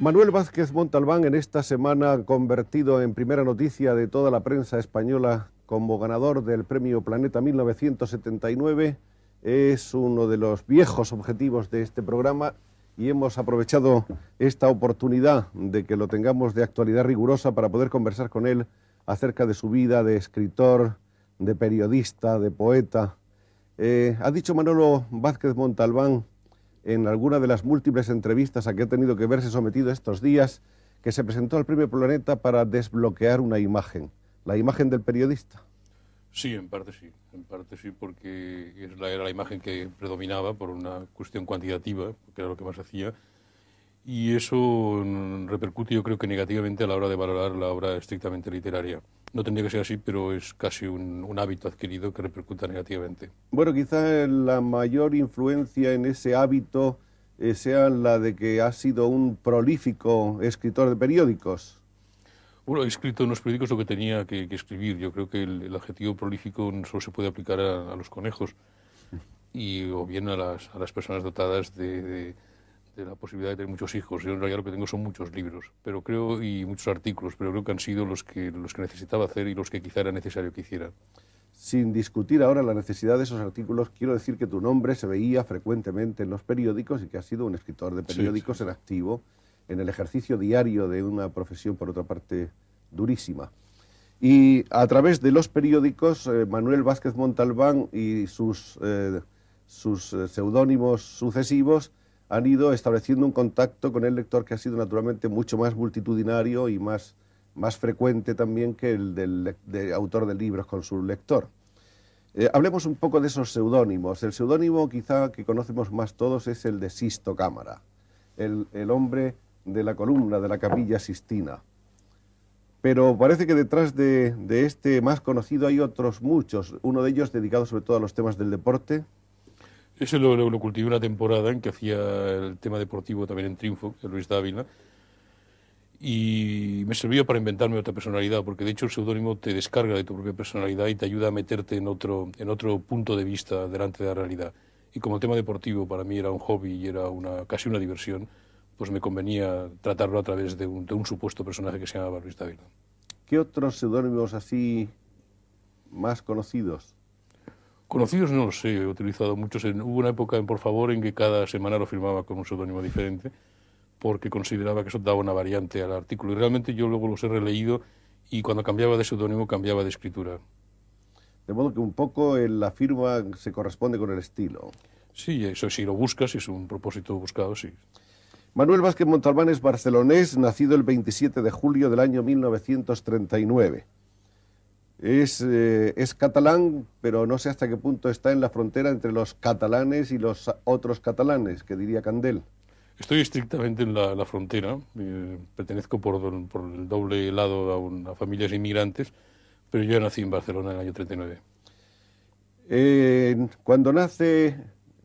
Manuel Vázquez Montalbán, en esta semana convertido en primera noticia de toda la prensa española como ganador del Premio Planeta 1979, es uno de los viejos objetivos de este programa y hemos aprovechado esta oportunidad de que lo tengamos de actualidad rigurosa para poder conversar con él acerca de su vida de escritor, de periodista, de poeta. Eh, ha dicho Manolo Vázquez Montalbán en alguna de las múltiples entrevistas a que ha tenido que verse sometido estos días, que se presentó al primer Planeta para desbloquear una imagen, la imagen del periodista. Sí, en parte sí, en parte sí, porque era la imagen que predominaba por una cuestión cuantitativa, que era lo que más hacía, y eso mm, repercute yo creo que negativamente a la hora de valorar la obra estrictamente literaria no tendría que ser así, pero es casi un, hábito adquirido que repercuta negativamente. Bueno, quizá la mayor influencia en ese hábito eh, sea la de que ha sido un prolífico escritor de periódicos. Bueno, he escrito en los periódicos lo que tenía que, escribir. Yo creo que el, adjetivo prolífico solo se puede aplicar a, los conejos mm. y o bien a las, personas dotadas de de la posibilidad de tener muchos hijos. Yo en realidad lo que tengo son muchos libros, pero creo y muchos artículos, pero creo que han sido los que los que necesitaba hacer y los que quizá era necesario que hiciera. Sin discutir ahora la necesidad de esos artículos, quiero decir que tu nombre se veía frecuentemente en los periódicos y que has sido un escritor de periódicos en activo, en el ejercicio diario de una profesión por otra parte durísima. Y a través de los periódicos, eh, Manuel Vázquez Montalbán y sus, eh, sus eh, seudónimos sucesivos han ido estableciendo un contacto con el lector que ha sido naturalmente mucho más multitudinario y más, más frecuente también que el del autor de libros con su lector. Eh, hablemos un poco de esos seudónimos. El seudónimo quizá que conocemos más todos es el de Sisto Cámara, el, hombre de la columna de la capilla Sistina. Pero parece que detrás de, de este más conocido hay otros muchos, uno de ellos dedicado sobre todo a los temas del deporte, eso lo, lo, cultivé una temporada en que hacía el tema deportivo también en Triunfo, de Luis Dávila, y me sirvió para inventarme otra personalidad, porque de hecho el seudónimo te descarga de tu propia personalidad y te ayuda a meterte en otro, en otro punto de vista delante de la realidad. Y como el tema deportivo para mí era un hobby y era una, casi una diversión, pues me convenía tratarlo a través de un, de un supuesto personaje que se llamaba Luis Dávila. ¿Qué otros seudónimos así más conocidos Conocidos no los he utilizado muchos. hubo una época en Por favor en que cada semana lo firmaba con un seudónimo diferente porque consideraba que eso daba una variante al artículo. Y realmente yo luego los he releído y cuando cambiaba de seudónimo cambiaba de escritura. De modo que un poco la firma se corresponde con el estilo. Sí, eso si lo buscas, si es un propósito buscado, sí. Manuel Vázquez Montalbán es barcelonés, nacido el 27 de julio del año 1939. Eh, es, catalán, pero no sé hasta qué punto está en la frontera entre los catalanes y los otros catalanes, que diría Candel. Estoy estrictamente en la, frontera, eh, pertenezco por, el doble lado a, una, familias inmigrantes, pero yo nací en Barcelona en el año 39. cuando nace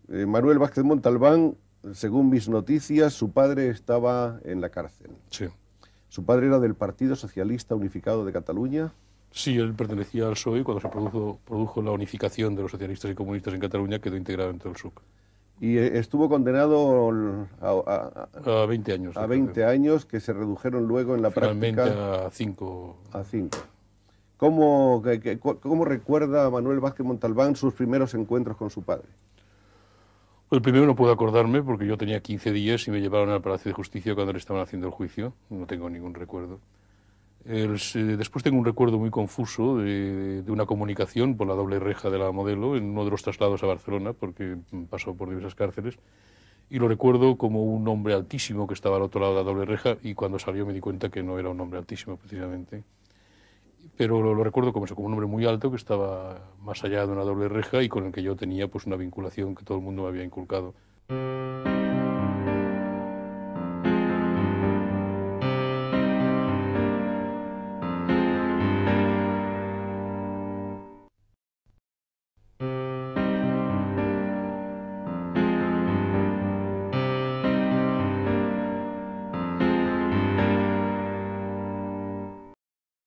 eh, Manuel Vázquez Montalbán, según mis noticias, su padre estaba en la cárcel. Sí. Su padre era del Partido Socialista Unificado de Cataluña. Sí, él pertenecía al PSOE cuando se produjo, la unificación de los socialistas y comunistas en Cataluña quedó integrado todo el SUC. Y eh, estuvo condenado a, veinte 20 años. A 20 años que se redujeron luego en la práctica. a 5. A 5. ¿Cómo, recuerda Manuel Vázquez Montalbán sus primeros encuentros con su padre? El pues primero no puedo acordarme porque yo tenía 15 días y me llevaron al Palacio de Justicia cuando le estaban haciendo el juicio. No tengo ningún recuerdo. Eh, después tengo un recuerdo muy confuso de, una comunicación por la doble reja de la modelo en uno de los traslados a Barcelona, porque mm, pasó por diversas cárceles, y lo recuerdo como un hombre altísimo que estaba al otro lado de la doble reja, y cuando salió me di cuenta que no era un hombre altísimo precisamente. Pero lo, recuerdo como como un hombre muy alto que estaba más allá de una doble reja y con el que yo tenía pues una vinculación que todo el mundo me había inculcado.